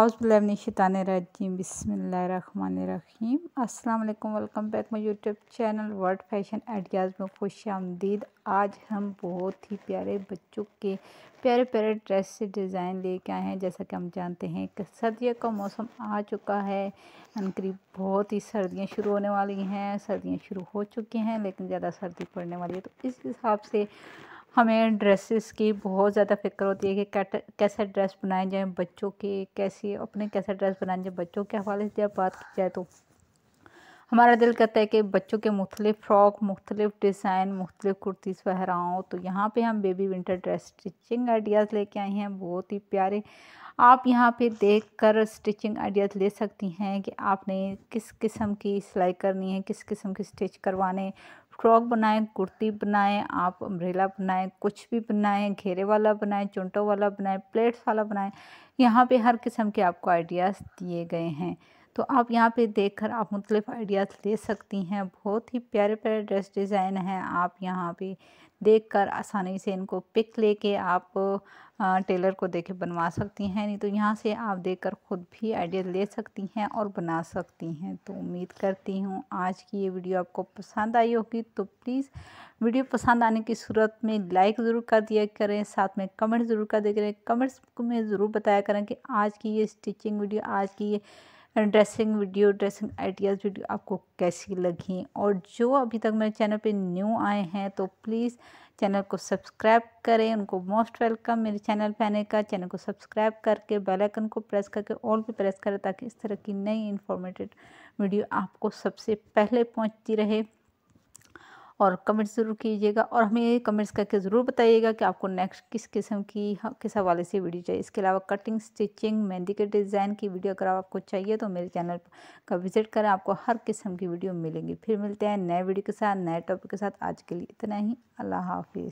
आउज़बिल्लाशतानरजीम बिसमीम अल्लाम welcome back my YouTube channel world fashion ideas में खुश आमदीद आज हम बहुत ही प्यारे बच्चों के प्यारे प्यारे ड्रेस से डिज़ाइन लेके आए हैं जैसा कि हम जानते हैं कि सर्दियों का मौसम आ चुका है अनकरीब बहुत ही सर्दियाँ शुरू होने वाली हैं सर्दियाँ शुरू हो चुकी हैं लेकिन ज़्यादा सर्दी पड़ने वाली है तो इस हिसाब से हमें ड्रेसेस की बहुत ज़्यादा फिक्र होती है कि कैसे ड्रेस बनाए जाए बच्चों के कैसे अपने कैसे ड्रेस बनाया जाए बच्चों के हवाले से जब बात की जाए तो हमारा दिल करता है कि बच्चों के मुख्तलिफ फ़्रॉक मुख्तलिफ डिज़ाइन मुख्तलिफ कुर्तीस वगैरह तो यहाँ पे हम baby winter dress stitching ideas लेके आए हैं बहुत ही प्यारे आप यहाँ पे देख कर स्टिचिंग आइडियाज़ ले सकती हैं कि आपने किस किस्म की सिलाई करनी है किस किस्म की स्टिच करवाने फ्रॉक बनाएं कुर्ती बनाएं आप अम्ब्रेला बनाएं कुछ भी बनाएं घेरे वाला बनाएं चुंटों वाला बनाएं प्लेट्स वाला बनाएं यहाँ पे हर किस्म के आपको आइडियाज़ दिए गए हैं तो आप यहाँ पे देखकर आप मुख्तलिफ आइडियाज़ ले सकती हैं बहुत ही प्यारे प्यारे ड्रेस डिज़ाइन हैं आप यहाँ पे देखकर आसानी से इनको पिक लेके आप टेलर को देखे बनवा सकती हैं नहीं तो यहाँ से आप देखकर ख़ुद भी आइडिया ले सकती हैं और बना सकती हैं तो उम्मीद करती हूँ आज की ये वीडियो आपको पसंद आई होगी तो प्लीज़ वीडियो पसंद आने की सूरत में लाइक ज़रूर कर दिया करें साथ में कमेंट ज़रूर कर दिया करें कमेंट्स में ज़रूर बताया करें कि आज की ये स्टिचिंग वीडियो आज की ये dressing video dressing ideas video आपको कैसी लगी और जो अभी तक मेरे चैनल पे न्यू आए हैं तो प्लीज़ चैनल को सब्सक्राइब करें उनको मोस्ट वेलकम मेरे चैनल पे आने का चैनल को सब्सक्राइब करके बेल आइकन को प्रेस करके ऑल भी प्रेस करें ताकि इस तरह की नई इन्फॉर्मेटेड वीडियो आपको सबसे पहले पहुँचती रहे और कमेंट्स ज़रूर कीजिएगा और हमें कमेंट्स करके ज़रूर बताइएगा कि आपको नेक्स्ट किस किस्म की हाँ, किस हवाले से वीडियो चाहिए इसके अलावा कटिंग स्टिचिंग मेहंदी के डिज़ाइन की वीडियो अगर आपको चाहिए तो मेरे चैनल का विज़िट करें आपको हर किस्म की वीडियो मिलेंगी फिर मिलते हैं नए वीडियो के साथ नए टॉपिक के साथ आज के लिए इतना ही अल्लाह हाफिज़